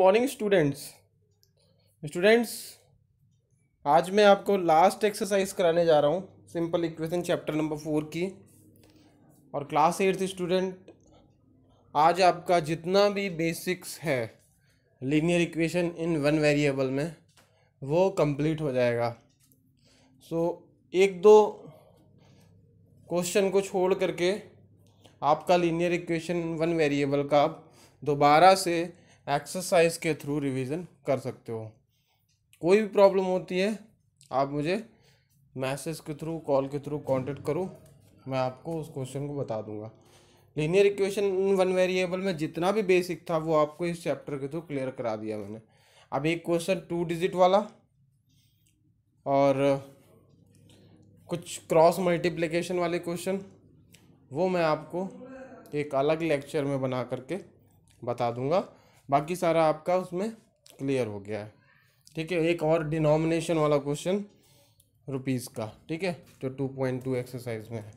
morning students students आज मैं आपको लास्ट एक्सरसाइज कराने जा रहा हूँ simple equation chapter number four की और क्लास एट्थ स्टूडेंट आज आपका जितना भी बेसिक्स है linear equation in one variable में वो कंप्लीट हो जाएगा सो so, एक दो क्वेश्चन को छोड़ करके आपका लीनियर इक्वेशन वन वेरिएबल का दोबारा से एक्सरसाइज के थ्रू रिवीजन कर सकते हो कोई भी प्रॉब्लम होती है आप मुझे मैसेज के थ्रू कॉल के थ्रू कांटेक्ट करो मैं आपको उस क्वेश्चन को बता दूंगा लीनियर इक्वेशन वन वेरिएबल में जितना भी बेसिक था वो आपको इस चैप्टर के थ्रू क्लियर करा दिया मैंने अब एक क्वेश्चन टू डिजिट वाला और कुछ क्रॉस मल्टीप्लिकेशन वाले क्वेश्चन वो मैं आपको एक अलग लेक्चर में बना करके बता दूंगा बाकी सारा आपका उसमें क्लियर हो गया है ठीक है एक और डिनोमिनेशन वाला क्वेश्चन रुपीज़ का ठीक है जो टू पॉइंट टू एक्सरसाइज में है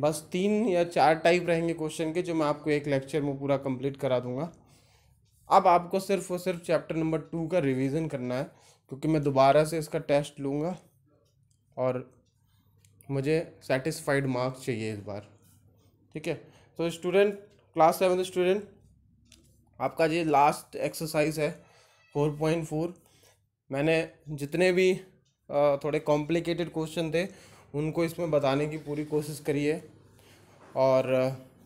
बस तीन या चार टाइप रहेंगे क्वेश्चन के जो मैं आपको एक लेक्चर में पूरा कंप्लीट करा दूंगा अब आपको सिर्फ और सिर्फ चैप्टर नंबर टू का रिवीजन करना है क्योंकि मैं दोबारा से इसका टेस्ट लूँगा और मुझे सेटिस्फाइड मार्क्स चाहिए इस बार ठीक है तो स्टूडेंट क्लास सेवन स्टूडेंट आपका ये लास्ट एक्सरसाइज है फोर पॉइंट फोर मैंने जितने भी थोड़े कॉम्प्लिकेटेड क्वेश्चन थे उनको इसमें बताने की पूरी कोशिश करी है और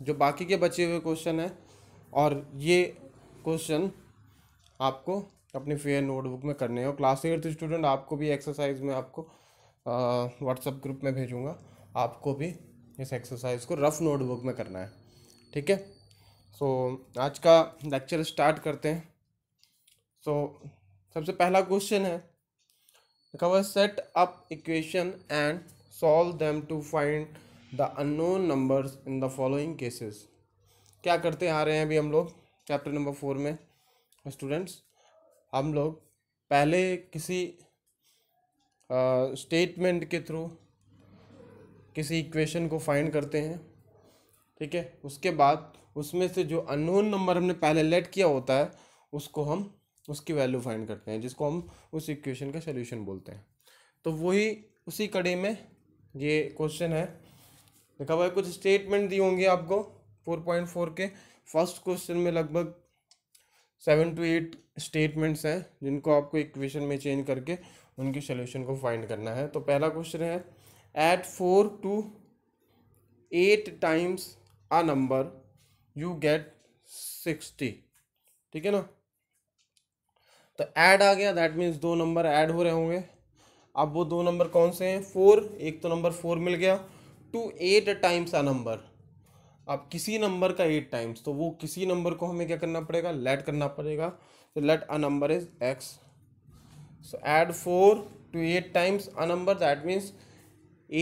जो बाकी के बचे हुए क्वेश्चन हैं और ये क्वेश्चन आपको अपने फेयर नोटबुक में करने हैं और क्लास एट्थ स्टूडेंट आपको भी एक्सरसाइज में आपको व्हाट्सअप ग्रुप में भेजूँगा आपको भी इस एक्सरसाइज को रफ़ नोटबुक में करना है ठीक है सो so, आज का लेक्चर स्टार्ट करते हैं सो so, सबसे पहला क्वेश्चन है cover set up equation and solve them to find the unknown numbers in the following cases क्या करते आ रहे हैं अभी हम लोग चैप्टर नंबर फोर में स्टूडेंट्स हम लोग पहले किसी स्टेटमेंट के थ्रू किसी इक्वेशन को फाइंड करते हैं ठीक है उसके बाद उसमें से जो अननोन नंबर हमने पहले लेट किया होता है उसको हम उसकी वैल्यू फाइंड करते हैं जिसको हम उस इक्वेशन का सोल्यूशन बोलते हैं तो वही उसी कड़ी में ये क्वेश्चन है देखा भाई कुछ स्टेटमेंट दिए होंगे आपको फोर पॉइंट फोर के फर्स्ट क्वेश्चन में लगभग सेवन टू एट स्टेटमेंट्स हैं जिनको आपको इक्वेशन में चेंज करके उनके सोल्यूशन को फाइंड करना है तो पहला क्वेश्चन है eight four to eight times a number you get sixty ठीक है ना तो ऐड आ गया दैट मीन्स दो नंबर ऐड हो रहे होंगे अब वो दो नंबर कौन से हैं फोर एक तो नंबर फोर मिल गया two eight times a number अब किसी नंबर का एट टाइम्स तो वो किसी नंबर को हमें क्या करना पड़ेगा लेट करना पड़ेगा तो let a number is x so add four to eight times a number that means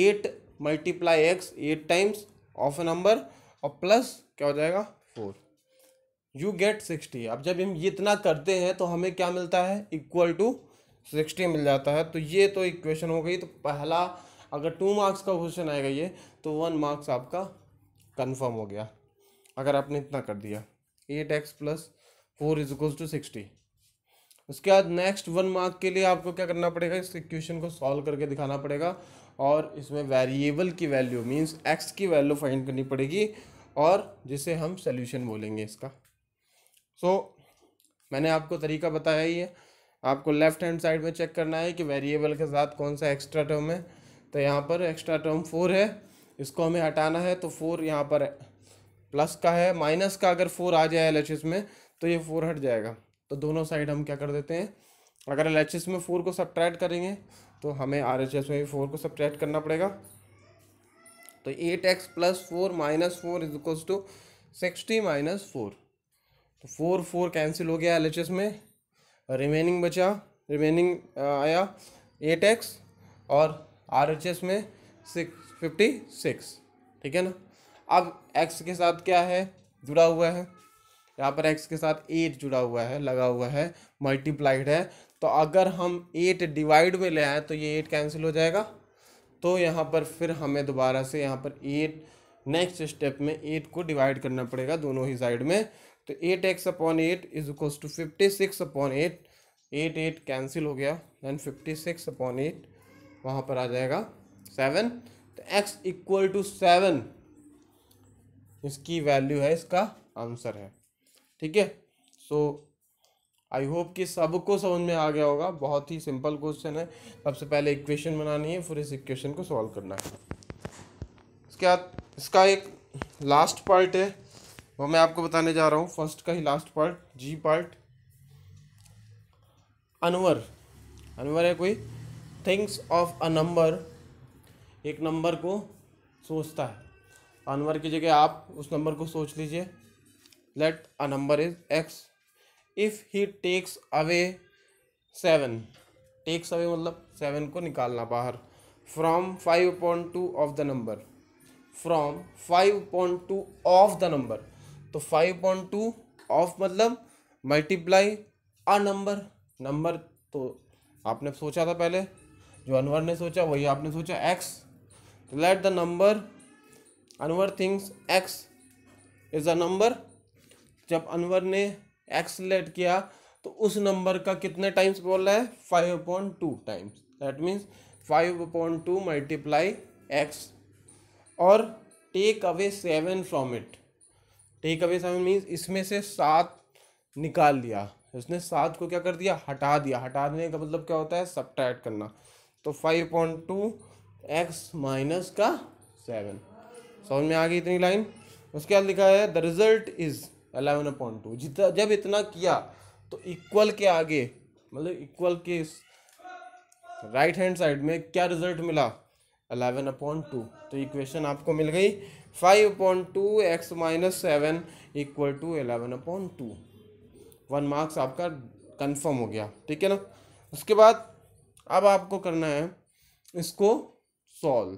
eight multiply x eight times of a number और प्लस क्या हो जाएगा फोर यू गेट सिक्सटी अब जब हम इतना करते हैं तो हमें क्या मिलता है इक्वल टू सिक्सटी मिल जाता है तो ये तो इक्वेशन हो गई तो पहला अगर टू मार्क्स का क्वेश्चन आएगा ये तो वन मार्क्स आपका कन्फर्म हो गया अगर आपने इतना कर दिया eight x plus four is equal to sixty उसके बाद नेक्स्ट वन मार्क के लिए आपको क्या करना पड़ेगा इस इक्वेशन को सॉल्व करके दिखाना पड़ेगा और इसमें वेरिएबल की वैल्यू मींस एक्स की वैल्यू फाइंड करनी पड़ेगी और जिसे हम सोल्यूशन बोलेंगे इसका सो so, मैंने आपको तरीका बताया ही है आपको लेफ्ट हैंड साइड में चेक करना है कि वेरिएबल के साथ कौन सा एक्स्ट्रा टर्म है तो यहाँ पर एक्स्ट्रा टर्म फोर है इसको हमें हटाना है तो फोर यहाँ पर प्लस का है माइनस का अगर फोर आ जाए एल में तो ये फोर हट जाएगा तो दोनों साइड हम क्या कर देते हैं अगर एल में फोर को सब करेंगे तो हमें आर एच एस में भी फोर को सब्ट्रैक्ट करना पड़ेगा तो eight x plus four minus four is equals to sixty minus four तो फोर फोर कैंसिल हो गया एल एच एस में रिमेनिंग बचा रिमेनिंग आया एट एक्स और आर एच एस में सिक्स फिफ्टी सिक्स ठीक है ना अब एक्स के साथ क्या है जुड़ा हुआ है यहाँ पर एक्स के साथ एट जुड़ा हुआ है लगा हुआ है मल्टीप्लाइड है तो अगर हम एट डिवाइड में ले आए तो ये एट कैंसिल हो जाएगा तो यहाँ पर फिर हमें दोबारा से यहाँ पर एट नेक्स्ट स्टेप में एट को डिवाइड करना पड़ेगा दोनों ही साइड में तो eight x upon eight is equals to fifty six upon eight eight eight cancel हो गया then fifty six upon eight वहाँ पर आ जाएगा सेवन तो एक्स इक्वल टू सेवन इसकी वैल्यू है इसका आंसर है ठीक है सो आई होप कि सबको समझ में आ गया होगा बहुत ही सिंपल क्वेश्चन है सबसे पहले इक्वेशन बनानी है फिर इस इक्वेशन को सॉल्व करना है इसके बाद इसका एक लास्ट पार्ट है वो मैं आपको बताने जा रहा हूँ फर्स्ट का ही लास्ट पार्ट जी पार्ट अनवर अनवर है कोई थिंग्स ऑफ अ नंबर एक नंबर को सोचता है अनवर की जगह आप उस नंबर को सोच लीजिए let a number is x if he takes away seven takes away मतलब सेवन को निकालना बाहर from five point two of the number from five point two of the number तो फाइव पॉइंट टू ऑफ मतलब multiply a number number तो आपने सोचा था पहले जो अनवर ने सोचा वही आपने सोचा एक्स तो let the number Anwar thinks x is a number जब अनवर ने एक्सलेट किया तो उस नंबर का कितने टाइम्स बोल रहा है five point two times that means five point two multiply x और take away seven from it take away seven means इसमें से सात निकाल दिया उसने सात को क्या कर दिया हटा दिया हटा देने का मतलब क्या होता है सब करना तो five point two x minus का सेवन समझ में आ गई इतनी लाइन उसके बाद लिखा है the result is eleven point two जितना जब इतना किया तो इक्वल के आगे मतलब इक्वल के राइट हैंड साइड में क्या रिजल्ट मिला अलेवन अपॉइंट टू तो इक्वेशन आपको मिल गई five point two x minus seven equal to eleven point two one marks आपका कंफर्म हो गया ठीक है ना उसके बाद अब आपको करना है इसको सॉल्व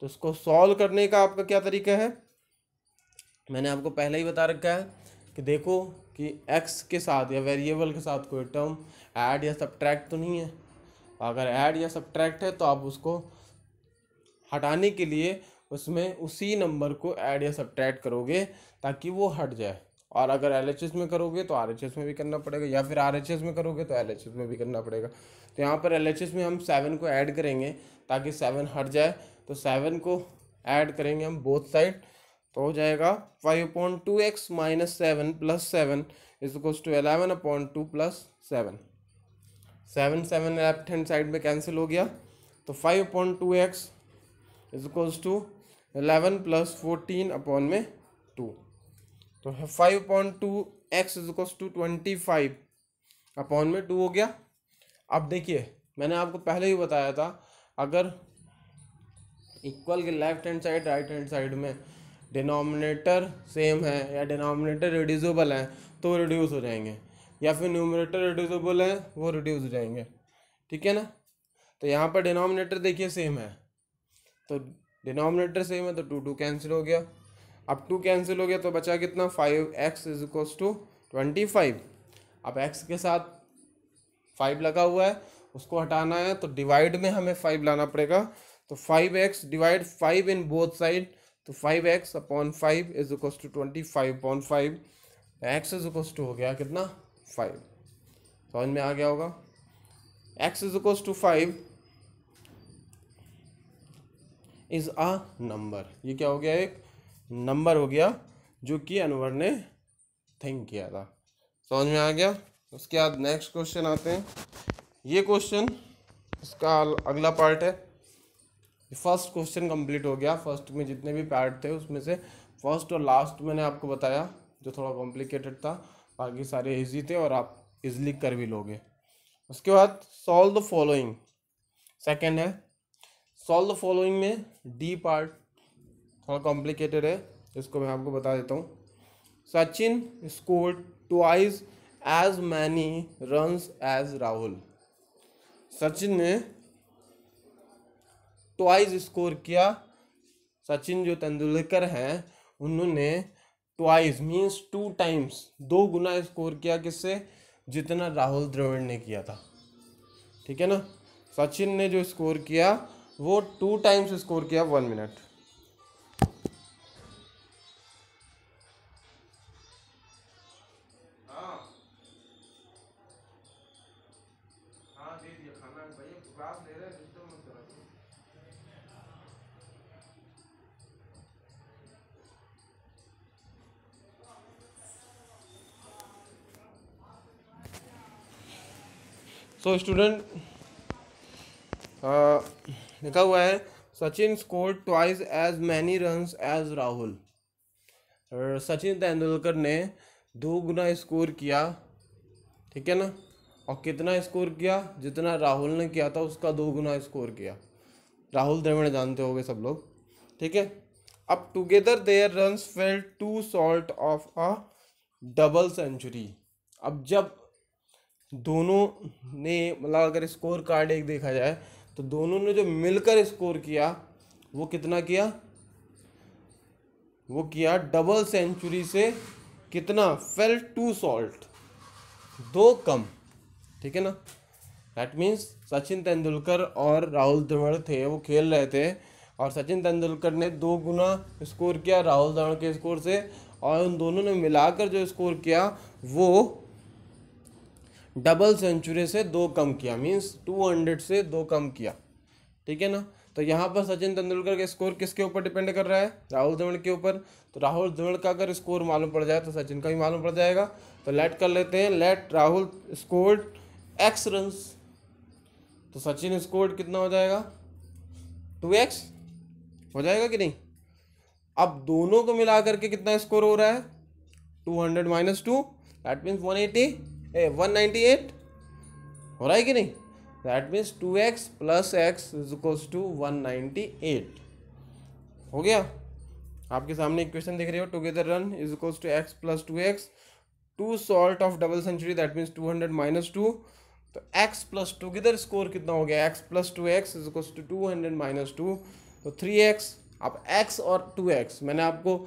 तो इसको सॉल्व करने का आपका क्या तरीका है मैंने आपको पहले ही बता रखा है कि देखो कि एक्स के साथ या वेरिएबल के साथ कोई टर्म ऐड या सब्ट्रैक्ट तो नहीं है अगर ऐड या सब्ट्रैक्ट है तो आप उसको हटाने के लिए उसमें उसी नंबर को ऐड या सब्ट्रैक्ट करोगे ताकि वो हट जाए और अगर एल में करोगे तो आर में भी करना पड़ेगा या फिर आर में करोगे तो एल में भी करना पड़ेगा तो यहाँ पर एल में हम सेवन को ऐड करेंगे ताकि सेवन हट जाए तो सेवन को ऐड करेंगे हम बोथ साइड तो हो जाएगा five point two x minus seven plus seven is to eleven point two plus seven seven seven left hand side में कैंसिल हो गया तो five point two x is to eleven plus fourteen upon में two तो five point two x is to twenty five upon में two हो गया अब देखिए मैंने आपको पहले ही बताया था अगर इक्वल के left hand side right hand side में डिनोमिनेटर सेम है या डिनोमिनेटर रिड्यूसेबल है तो वो रिड्यूस हो जाएंगे या फिर न्यूमिनेटर रिड्यूसेबल है वो रिड्यूस हो जाएंगे ठीक है ना तो यहाँ पर डिनोमिनेटर देखिए सेम है तो डिनोमिनेटर सेम है तो टू टू कैंसिल हो गया अब टू कैंसिल हो गया तो बचा कितना five x is equals to twenty five अब एक्स के साथ फाइव लगा हुआ है उसको हटाना है तो डिवाइड में हमें फाइव लाना पड़ेगा तो five x divide five in both side तो five x upon five is equals to twenty five upon five x is equals to हो गया कितना फाइव तो समझ में आ गया होगा x is equals to five is a number ये क्या हो गया एक नंबर हो गया जो कि अनवर ने थिंक किया था समझ में आ गया उसके बाद नेक्स्ट क्वेश्चन आते हैं ये क्वेश्चन इसका अगला पार्ट है फर्स्ट क्वेश्चन कंप्लीट हो गया फर्स्ट में जितने भी पैड थे उसमें से फर्स्ट और लास्ट मैंने आपको बताया जो थोड़ा कॉम्प्लिकेटेड था बाकी सारे इजी थे और आप इजली कर भी लोगे उसके बाद सॉल्व द फॉलोइंग सेकेंड है सॉल्व द फॉलोइंग में डी पार्ट थोड़ा कॉम्प्लिकेटेड है इसको मैं आपको बता देता हूँ Sachin score twice as many runs as Rahul Sachin ने ट्वाइस स्कोर किया सचिन जो तेंदुलकर हैं उन्होंने ट्वाइस मीन्स टू टाइम्स दो गुना स्कोर किया किससे जितना राहुल द्रविड़ ने किया था ठीक है ना सचिन ने जो स्कोर किया वो टू टाइम्स स्कोर किया वन मिनट सो तो स्टूडेंट लिखा हुआ है Sachin score twice as many run as Rahul Sachin Tendulkar ने दो गुना स्कोर किया ठीक है ना और कितना स्कोर किया जितना राहुल ने किया था उसका दो गुना स्कोर किया राहुल द्रविड़ जानते होंगे सब लोग ठीक है अब together their run fell two short of a double century अब जब दोनों ने मतलब अगर स्कोर कार्ड एक देखा जाए तो दोनों ने जो मिलकर स्कोर किया वो कितना किया वो किया डबल सेंचुरी से कितना फेल टू सॉल्ट दो कम ठीक है ना दैट मीन्स सचिन तेंदुलकर और राहुल द्रविड़ थे वो खेल रहे थे और सचिन तेंदुलकर ने दो गुना स्कोर किया राहुल द्रविड़ के स्कोर से और उन दोनों ने मिलाकर जो स्कोर किया वो डबल सेंचुरी से दो कम किया मीन्स टू हंड्रेड से दो कम किया ठीक है ना तो यहाँ पर सचिन तेंदुलकर का स्कोर किसके ऊपर डिपेंड कर रहा है राहुल द्रविड़ के ऊपर तो राहुल द्रविड़ का अगर स्कोर मालूम पड़ जाए तो सचिन का भी मालूम पड़ जाएगा तो लेट कर लेते हैं let Rahul score x run तो सचिन स्कोर कितना हो जाएगा टू एक्स हो जाएगा कि नहीं अब दोनों को मिला करके कितना स्कोर हो रहा है two hundred minus two that means one eighty a one ninety eight हो रहा है कि नहीं that means two x plus x is equals to one ninety eight हो गया आपके सामने इक्वेशन देख रहे हो together run is equals to x plus two x two short of double century that means two hundred minus two तो x plus together score कितना हो गया x plus two x is equals to two hundred minus two तो three x आप x और two x मैंने आपको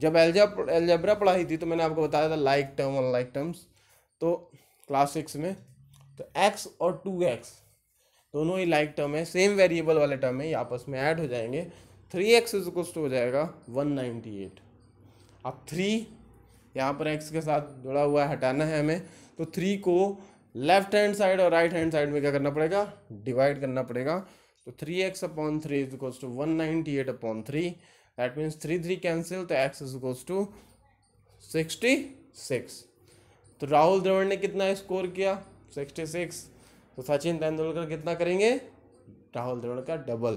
जब एल्जा एल्जेब्रा पढ़ाई थी तो मैंने आपको बताया था लाइक टर्म और लाइक टर्म्स तो क्लास सिक्स में तो एक्स और टू एक्स दोनों ही लाइक टर्म है सेम वेरिएबल वाले टर्म है आपस में ऐड हो जाएंगे थ्री एक्स इज टू हो जाएगा वन नाइन्टी एट अब थ्री यहाँ पर एक्स के साथ जुड़ा हुआ है हटाना है हमें तो थ्री को लेफ्ट हैंड साइड और राइट हैंड साइड में क्या करना पड़ेगा डिवाइड करना पड़ेगा तो three x upon three is equals to one ninety eight upon three that means three three cancel तो x is equals to sixty six तो राहुल द्रविड़ ने कितना स्कोर किया सिक्सटी सिक्स तो सचिन तेंदुलकर कितना करेंगे राहुल द्रविड़ का double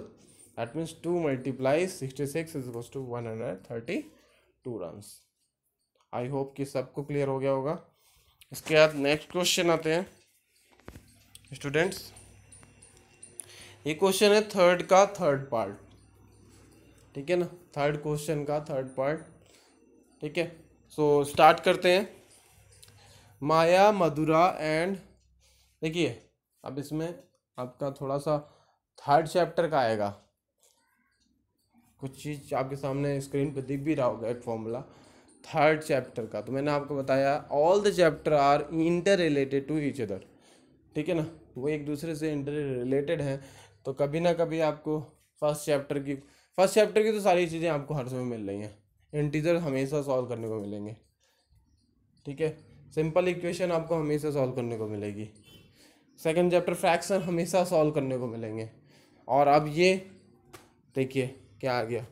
that means two multiply sixty six is equal to one hundred thirty two runs I hope कि सबको क्लियर हो गया होगा इसके बाद नेक्स्ट क्वेश्चन आते हैं स्टूडेंट्स ये क्वेश्चन है थर्ड का थर्ड पार्ट ठीक है ना थर्ड क्वेश्चन का थर्ड पार्ट ठीक है सो स्टार्ट करते हैं माया मधुरा एंड देखिए अब इसमें आपका थोड़ा सा थर्ड चैप्टर का आएगा कुछ चीज़ आपके सामने स्क्रीन पर दिख भी रहा होगा एक फॉर्मूला थर्ड चैप्टर का तो मैंने आपको बताया all the chapter are interrelated to each other ठीक है ना वो एक दूसरे से इंटर रिलेटेड हैं तो कभी ना कभी आपको फर्स्ट चैप्टर की फर्स्ट चैप्टर की तो सारी चीज़ें आपको हर समय मिल रही हैं इंटीजर हमेशा सॉल्व करने को मिलेंगे ठीक है सिंपल इक्वेशन आपको हमेशा सॉल्व करने को मिलेगी सेकंड चैप्टर फ्रैक्शन हमेशा सॉल्व करने को मिलेंगे और अब ये देखिए क्या आ गया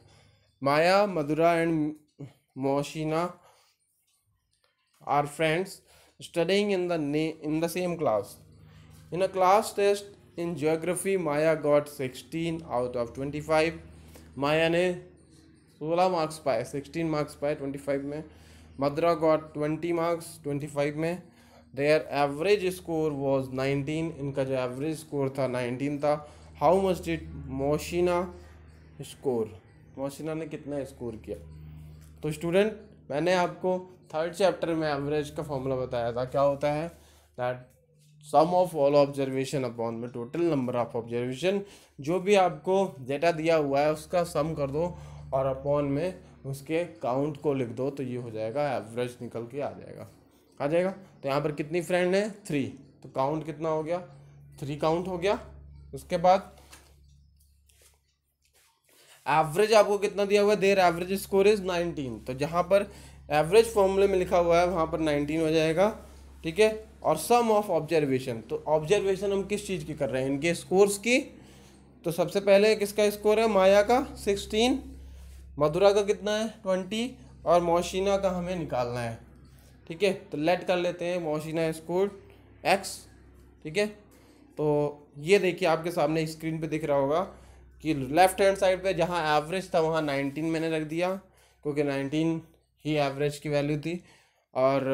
Maya Madhura and Moshina are friends they in the same class in a class test in in Maya got sixteen out of twenty five Maya ने सोलह मार्क्स पाए सिक्सटीन मार्क्स पाए ट्वेंटी फाइव में Madhura got twenty marks twenty five में their average score was nineteen इनका जो average score था nineteen था how much did Moshina score Moshina ने कितना स्कोर किया तो स्टूडेंट मैंने आपको थर्ड चैप्टर में एवरेज का फॉर्मूला बताया था क्या होता है that sum of all observation upon में टोटल नंबर ऑफ ऑब्जर्वेशन जो भी आपको डेटा दिया हुआ है उसका सम कर दो और अपॉन में उसके काउंट को लिख दो तो ये हो जाएगा एवरेज निकल के आ जाएगा आ जाएगा तो यहाँ पर कितनी फ्रेंड है थ्री तो काउंट कितना हो गया थ्री काउंट हो गया उसके बाद एवरेज आपको कितना दिया हुआ है their average score is nineteen तो जहाँ पर एवरेज फॉर्मूले में लिखा हुआ है वहाँ पर नाइनटीन हो जाएगा ठीक है और सम ऑफ ऑब्जर्वेशन तो ऑब्जर्वेशन हम किस चीज़ की कर रहे हैं इनके स्कोर्स की तो सबसे पहले किसका स्कोर है माया का सिक्सटीन मधुरा का कितना है ट्वेंटी और मोशीना का हमें निकालना है ठीक है तो लेट कर लेते हैं मोशीना स्कूल एक्स ठीक है तो ये देखिए आपके सामने स्क्रीन पे दिख रहा होगा कि लेफ्ट हैंड साइड पे जहाँ एवरेज था वहाँ नाइनटीन मैंने रख दिया क्योंकि नाइनटीन ही एवरेज की वैल्यू थी और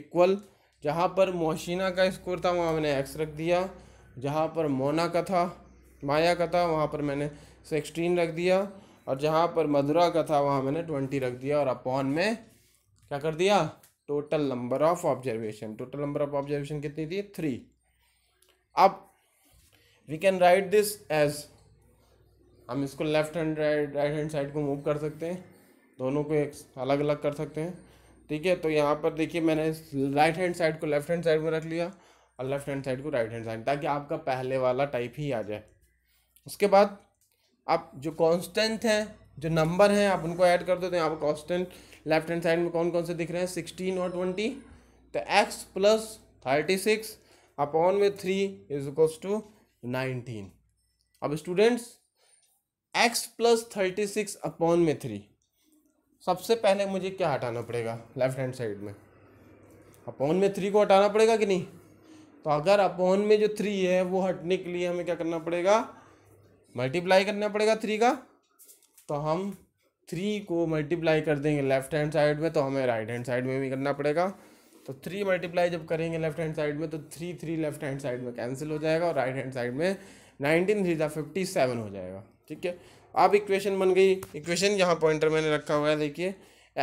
इक्वल जहाँ पर मोशीना का स्कोर था वहाँ मैंने एक्स रख दिया जहाँ पर मोना का था माया का था वहाँ पर मैंने सिक्सटीन रख दिया और जहाँ पर मधुरा का था वहाँ मैंने ट्वेंटी रख दिया और अपॉन में क्या कर दिया total number of observation total number of observation कितनी थी थ्री अब we can write this as हम इसको left hand right right hand side को मूव कर सकते हैं दोनों को एक अलग अलग कर सकते हैं ठीक है तो यहाँ पर देखिए मैंने राइट हैंड साइड को लेफ्ट हैंड साइड में रख लिया और लेफ्ट हैंड साइड को राइट हैंड साइड ताकि आपका पहले वाला टाइप ही आ जाए उसके बाद आप जो कांस्टेंट हैं जो नंबर हैं आप उनको ऐड कर देते हैं आप constant constant left hand side में कौन कौन से दिख रहे हैं सिक्सटीन और ट्वेंटी तो x plus thirty six upon में three is equals to nineteen अब students x plus thirty six upon में थ्री सबसे पहले मुझे क्या हटाना पड़ेगा लेफ्ट हैंड साइड में अपॉन में थ्री को हटाना पड़ेगा कि नहीं तो अगर अपॉन में जो थ्री है वो हटने के लिए हमें क्या करना पड़ेगा मल्टीप्लाई करना पड़ेगा थ्री का तो हम थ्री को मल्टीप्लाई कर देंगे लेफ्ट हैंड साइड में तो हमें राइट हैंड साइड में भी करना पड़ेगा तो थ्री मल्टीप्लाई जब करेंगे लेफ्ट हैंड साइड में तो three three left hand side में कैंसिल हो जाएगा और राइट हैंड साइड में नाइनटीन थ्री था फिफ्टी सेवन हो जाएगा ठीक है अब इक्वेशन बन गई इक्वेशन यहाँ पॉइंटर मैंने रखा हुआ है देखिए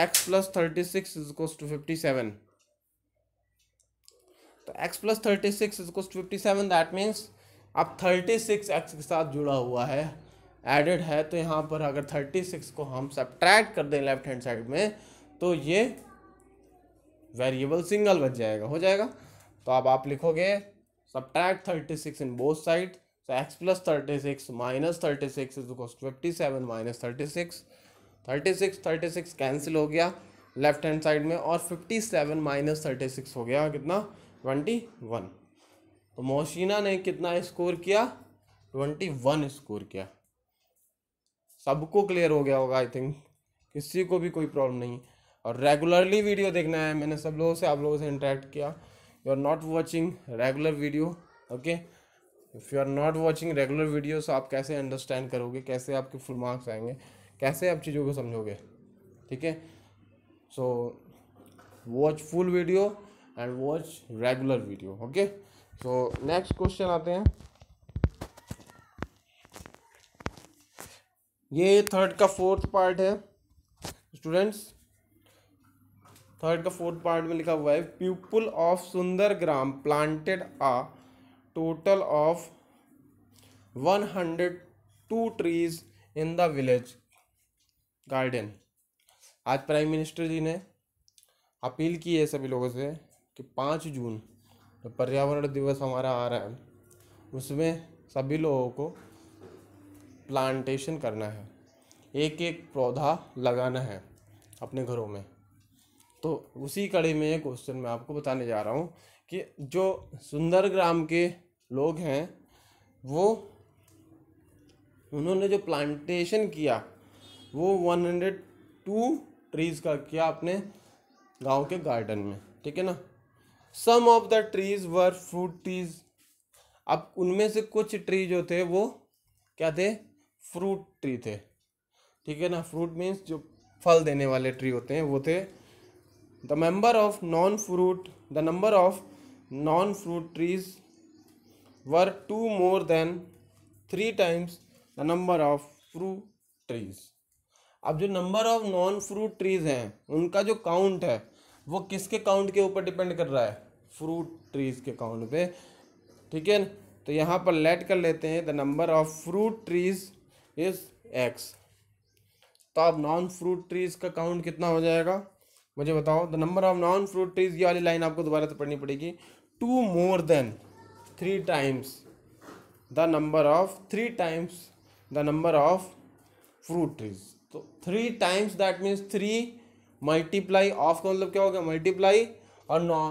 x plus thirty six to fifty seven तो x plus thirty six to fifty seven that means अब थर्टी सिक्स एक्स के साथ जुड़ा हुआ है एडेड है तो यहाँ पर अगर थर्टी सिक्स को हम सब्ट्रैक्ट कर दें लेफ्ट हैंड साइड में तो ये वेरिएबल सिंगल बच जाएगा हो जाएगा तो अब आप लिखोगे subtract thirty six in both side plus minus thirty six is minus fifty seven minus thirty six thirty six thirty six cancel हो गया लेफ्ट हैंड साइड में और fifty seven minus thirty six हो गया कितना ट्वेंटी वन तो मोशीना ने कितना स्कोर किया ट्वेंटी वन स्कोर किया सबको क्लियर हो गया होगा आई थिंक किसी को भी कोई प्रॉब्लम नहीं और रेगुलरली वीडियो देखना है मैंने सब लोगों से आप लोगों से इंटरेक्ट किया you are not watching regular video okay if you are not watching regular videos आप कैसे अंडरस्टैंड करोगे कैसे आपके फुल मार्क्स आएंगे कैसे आप चीज़ों को समझोगे ठीक है so watch full video and watch regular video okay तो नेक्स्ट क्वेश्चन आते हैं ये थर्ड का फोर्थ पार्ट है स्टूडेंट्स थर्ड का फोर्थ पार्ट में लिखा हुआ है people of Sundar Gram planted a total of one hundred two trees in the village garden आज प्राइम मिनिस्टर जी ने अपील की है सभी लोगों से कि पाँच जून तो पर्यावरण दिवस हमारा आ रहा है उसमें सभी लोगों को प्लांटेशन करना है एक एक पौधा लगाना है अपने घरों में तो उसी कड़ी में ये क्वेश्चन मैं आपको बताने जा रहा हूँ कि जो सुंदर ग्राम के लोग हैं वो उन्होंने जो प्लांटेशन किया वो 102 ट्रीज़ का किया अपने गांव के गार्डन में ठीक है ना some of the trees were fruit trees अब उनमें से कुछ ट्री जो थे वो क्या थे फ्रूट ट्री थे ठीक है ना फ्रूट मीन्स जो फल देने वाले ट्री होते हैं वो थे the member of non fruit the number of non fruit trees were two more than three times the number of fruit trees अब जो number of non fruit trees हैं उनका जो काउंट है वो किसके काउंट के ऊपर डिपेंड कर रहा है फ्रूट ट्रीज़ के काउंट पे ठीक है तो यहाँ पर लेट कर लेते हैं the number of fruit trees is x तो अब नॉन फ्रूट ट्रीज़ का काउंट कितना हो जाएगा मुझे बताओ the number of non fruit trees ये वाली लाइन आपको दोबारा से पढ़नी पड़ेगी two more than three times the number of three times the number of fruit trees तो three times that means three multiply of का मतलब क्या हो गया मल्टीप्लाई और नॉ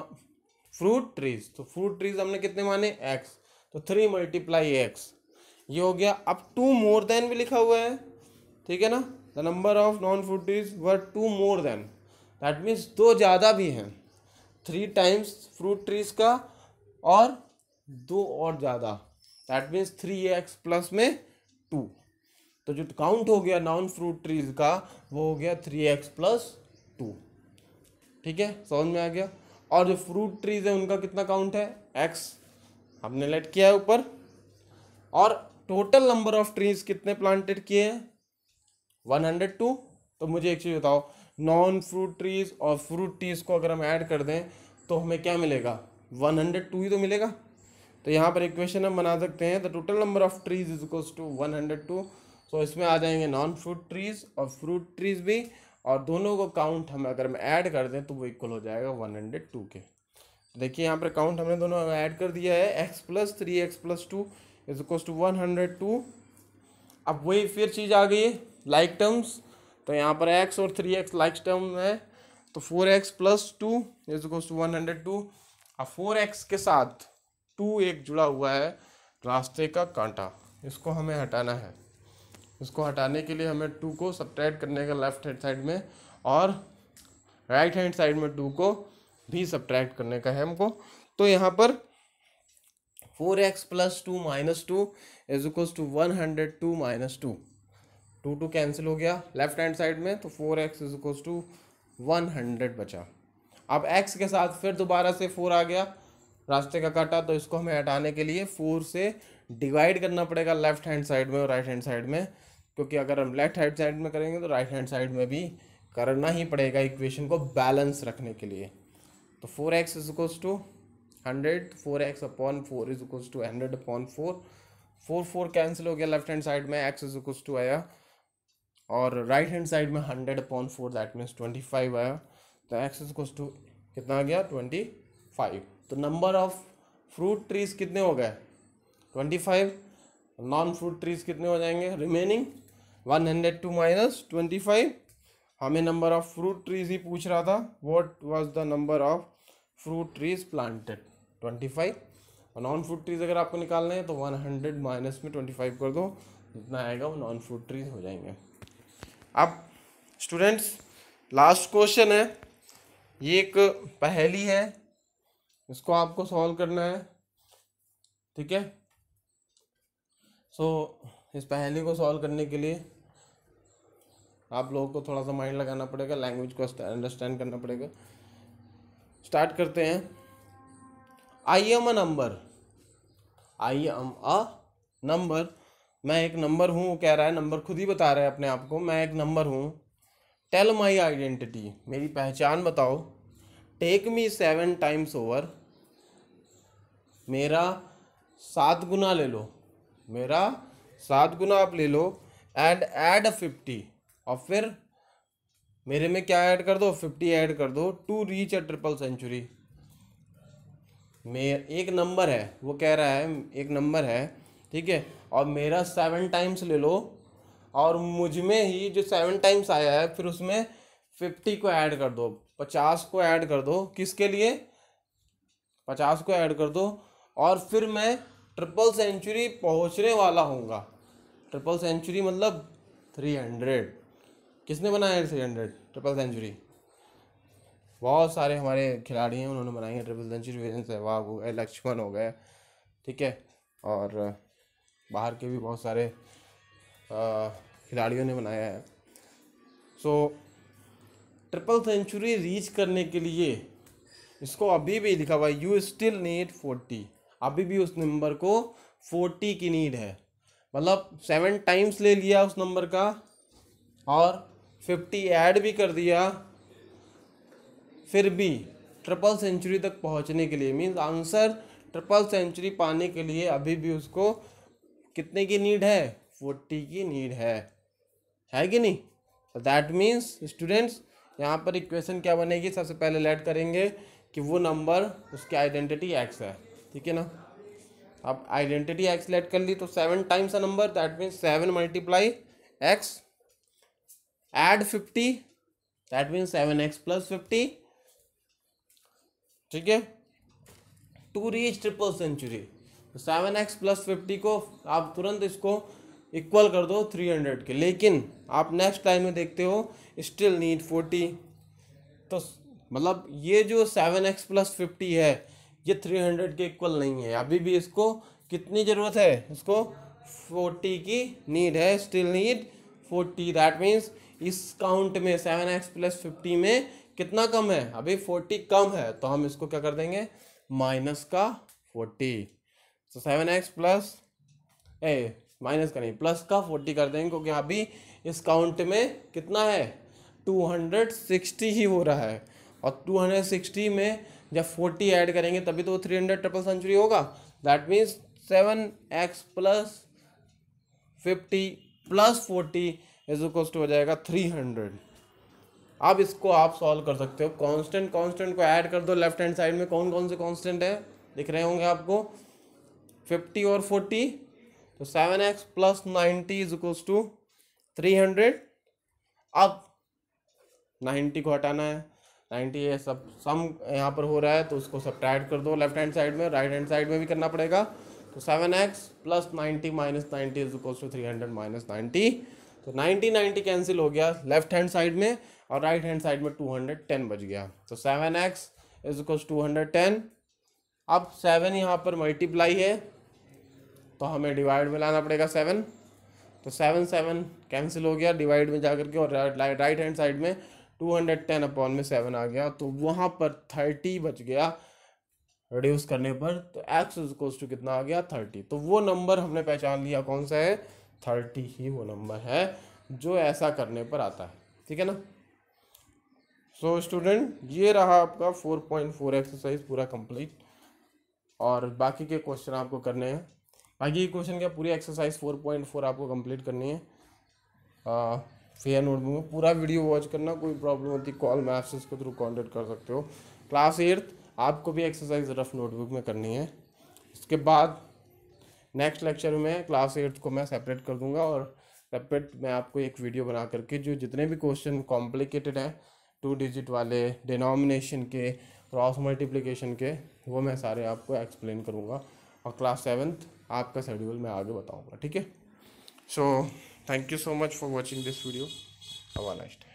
फ्रूट ट्रीज तो फ्रूट ट्रीज हमने कितने माने एक्स तो थ्री मल्टीप्लाई एक्स ये हो गया अब टू मोर देन भी लिखा हुआ है ठीक है ना the number of non fruit trees were two more than that means दो ज़्यादा भी हैं थ्री टाइम्स फ्रूट ट्रीज का और दो और ज़्यादा that means three x plus में टू तो जो काउंट हो गया नॉन फ्रूट ट्रीज का वो हो गया थ्री एक्स प्लस टू ठीक है समझ में आ गया और जो फ्रूट ट्रीज है उनका कितना काउंट है एक्स हमने लेट किया है ऊपर और टोटल नंबर ऑफ ट्रीज कितने प्लांटेड किए हैं वन हंड्रेड टू तो मुझे एक चीज़ बताओ नॉन फ्रूट ट्रीज और फ्रूट ट्रीज को अगर हम ऐड कर दें तो हमें क्या मिलेगा वन हंड्रेड टू ही तो मिलेगा तो यहाँ पर एक क्वेश्चन हम बना सकते हैं the total number of trees is equals to one hundred two so इसमें आ जाएंगे नॉन फ्रूट ट्रीज और फ्रूट ट्रीज भी और दोनों को काउंट हम अगर हम ऐड कर दें तो वो इक्वल हो जाएगा वन हंड्रेड टू के देखिए यहाँ पर काउंट हमने दोनों ऐड कर दिया है x plus three x plus two is इक्व टू वन हंड्रेड टू अब वही फिर चीज़ आ गई लाइक टर्म्स तो यहाँ पर एक्स और थ्री एक्स लाइक टर्म है तो four x plus two is इक्व टू वन हंड्रेड टू अब फोर एक्स के साथ टू एक जुड़ा हुआ है रास्ते का कांटा इसको हमें हटाना है उसको हटाने के लिए हमें टू को सब्ट्रैक्ट करने का लेफ्ट हैंड साइड में और राइट हैंड साइड में टू को भी सब्ट्रैक्ट करने का है हमको तो यहाँ पर four x plus two minus two is equals to one hundred two minus two two two cancel हो गया लेफ्ट हैंड साइड में तो four x is equals to one hundred बचा अब एक्स के साथ फिर दोबारा से फोर आ गया रास्ते का काटा तो इसको हमें हटाने के लिए फोर से डिवाइड करना पड़ेगा लेफ्ट हैंड साइड में और राइट हैंड साइड में क्योंकि अगर हम लेफ्ट हैंड साइड में करेंगे तो राइट हैंड साइड में भी करना ही पड़ेगा इक्वेशन को बैलेंस रखने के लिए तो four x is equals to hundred four x upon four is equals to hundred upon four four four cancel हो गया लेफ्ट हैंड साइड में एक्स इज इक्वल्स टू आया और राइट हैंड साइड में hundred upon four that means twenty five आया तो x is equals to कितना आ गया ट्वेंटी फाइव तो नंबर ऑफ फ्रूट ट्रीज कितने हो गए twenty five non fruit trees कितने हो जाएंगे remaining one hundred two minus twenty five हमें नंबर ऑफ फ्रूट ट्रीज ही पूछ रहा था what was the number of fruit trees planted twenty five और नॉन फ्रूट ट्रीज अगर आपको निकालने हैं तो वन हंड्रेड माइनस में ट्वेंटी फाइव कर दो जितना आएगा वो नॉन फ्रूट ट्रीज हो जाएंगे अब स्टूडेंट्स लास्ट क्वेश्चन है ये एक पहली है इसको आपको सॉल्व करना है ठीक है सो so, इस पहली को सॉल्व करने के लिए आप लोगों को थोड़ा सा माइंड लगाना पड़ेगा लैंग्वेज को अंडरस्टैंड करना पड़ेगा स्टार्ट करते हैं I am a number I am a number मैं एक नंबर हूँ कह रहा है नंबर खुद ही बता रहा है अपने आप को मैं एक नंबर हूँ टेल माई आइडेंटिटी मेरी पहचान बताओ take me seven times over मेरा सात गुना ले लो मेरा सात गुना आप ले लो एंड ऐड फिफ्टी और फिर मेरे में क्या ऐड कर दो फिफ्टी ऐड कर दो to reach a triple century मेर एक नंबर है वो कह रहा है एक नंबर है ठीक है और मेरा सेवन टाइम्स ले लो और मुझ में ही जो सेवन टाइम्स आया है फिर उसमें फिफ्टी को ऐड कर दो पचास को ऐड कर दो किसके लिए पचास को ऐड कर दो और फिर मैं ट्रिपल सेंचुरी पहुंचने वाला होगा ट्रिपल सेंचुरी मतलब थ्री हंड्रेड किसने बनाया है थ्री हंड्रेड ट्रिपल सेंचुरी बहुत सारे हमारे खिलाड़ी हैं उन्होंने बनाई है ट्रिपल सेंचुरी वीरेंद्र सहवाग हो गए लक्ष्मण हो गए ठीक है और बाहर के भी बहुत सारे खिलाड़ियों ने बनाया है सो ट्रिपल सेंचुरी रीच करने के लिए इसको अभी भी लिखा हुआ है यू स्टिल नीड फोर्टी अभी भी उस नंबर को फोर्टी की नीड है मतलब सेवन टाइम्स ले लिया उस नंबर का और फिफ्टी ऐड भी कर दिया फिर भी ट्रिपल सेंचुरी तक पहुंचने के लिए मीन्स आंसर ट्रिपल सेंचुरी पाने के लिए अभी भी उसको कितने की नीड है फोर्टी की नीड है है कि नहीं दैट मीन्स स्टूडेंट्स यहाँ पर इक्वेशन क्या बनेगी सबसे पहले लेट करेंगे कि वो नंबर उसकी आइडेंटिटी एक्स है ठीक है ना अब आइडेंटिटी एक्स लेट कर ली तो सेवन टाइम्स का number that means seven multiply x add fifty that means seven x plus fifty ठीक है to reach triple century seven x plus fifty को आप तुरंत इसको इक्वल कर दो थ्री हंड्रेड के लेकिन आप नेक्स्ट लाइन में देखते हो स्टिल नीड फोर्टी तो मतलब ये जो सेवन एक्स प्लस फिफ्टी है ये थ्री हंड्रेड के इक्वल नहीं है अभी भी इसको कितनी ज़रूरत है इसको फोर्टी की नीड है still need forty that means इस काउंट में सेवन एक्स प्लस फिफ्टी में कितना कम है अभी फोर्टी कम है तो हम इसको क्या कर देंगे माइनस का फोर्टी तो seven x plus a minus का नहीं प्लस का फोर्टी कर देंगे क्योंकि अभी इस काउंट में कितना है टू हंड्रेड सिक्सटी ही हो रहा है और टू हंड्रेड सिक्सटी में जब फोर्टी ऐड करेंगे तभी तो थ्री हंड्रेड ट्रिपल सेंचुरी होगा that means seven x plus fifty plus forty is equals to हो जाएगा थ्री हंड्रेड अब इसको आप सॉल्व कर सकते हो कांस्टेंट कांस्टेंट को ऐड कर दो लेफ्ट हैंड साइड में कौन कौन से कांस्टेंट है दिख रहे होंगे आपको फिफ्टी और फोर्टी तो seven x plus ninety is equals to three hundred अब नाइन्टी को हटाना है नाइन्टी ये सब सम यहाँ पर हो रहा है तो उसको सब कर दो लेफ्ट हैंड साइड में राइट हैंड साइड में भी करना पड़ेगा तो seven x plus ninety minus ninety is equals to three hundred minus ninety तो नाइन्टी नाइन्टी कैंसिल हो गया लेफ्ट हैंड साइड में और राइट हैंड साइड में टू हंड्रेड टेन बच गया तो seven X is equals to hundred ten अब सेवन यहाँ पर मल्टीप्लाई है तो हमें डिवाइड में लाना पड़ेगा सेवन तो सेवन सेवन कैंसिल हो गया डिवाइड में जा करके और राइट हैंड साइड में टू हंड्रेड टेन अपॉन में सेवन आ गया तो वहाँ पर थर्टी बच गया रिड्यूस करने पर तो एक्स इज टू कितना आ गया थर्टी तो वो नंबर हमने पहचान लिया कौन सा है थर्टी ही वो नंबर है जो ऐसा करने पर आता है ठीक है ना सो so, स्टूडेंट ये रहा आपका फोर पॉइंट फोर एक्सरसाइज पूरा कंप्लीट और बाकी के क्वेश्चन आपको करने हैं बाकी के क्वेश्चन क्या पूरी एक्सरसाइज फोर पॉइंट फोर आपको कंप्लीट करनी है आ, फेयर नोट में पूरा वीडियो वॉच करना कोई प्रॉब्लम होती कॉल मैं आपसे इसके थ्रू कॉन्टेक्ट कर सकते हो क्लास एट्थ आपको भी एक्सरसाइज रफ नोटबुक में करनी है इसके बाद नेक्स्ट लेक्चर में क्लास एट्थ को मैं सेपरेट कर दूंगा और सेपरेट मैं आपको एक वीडियो बना करके जो जितने भी क्वेश्चन कॉम्प्लिकेटेड हैं टू डिजिट वाले डिनोमिनेशन के क्रॉस मल्टीप्लिकेशन के वो मैं सारे आपको एक्सप्लेन करूँगा और क्लास सेवन्थ आपका शेड्यूल मैं आगे बताऊँगा ठीक है सो thank you so much for watching this video have a nice day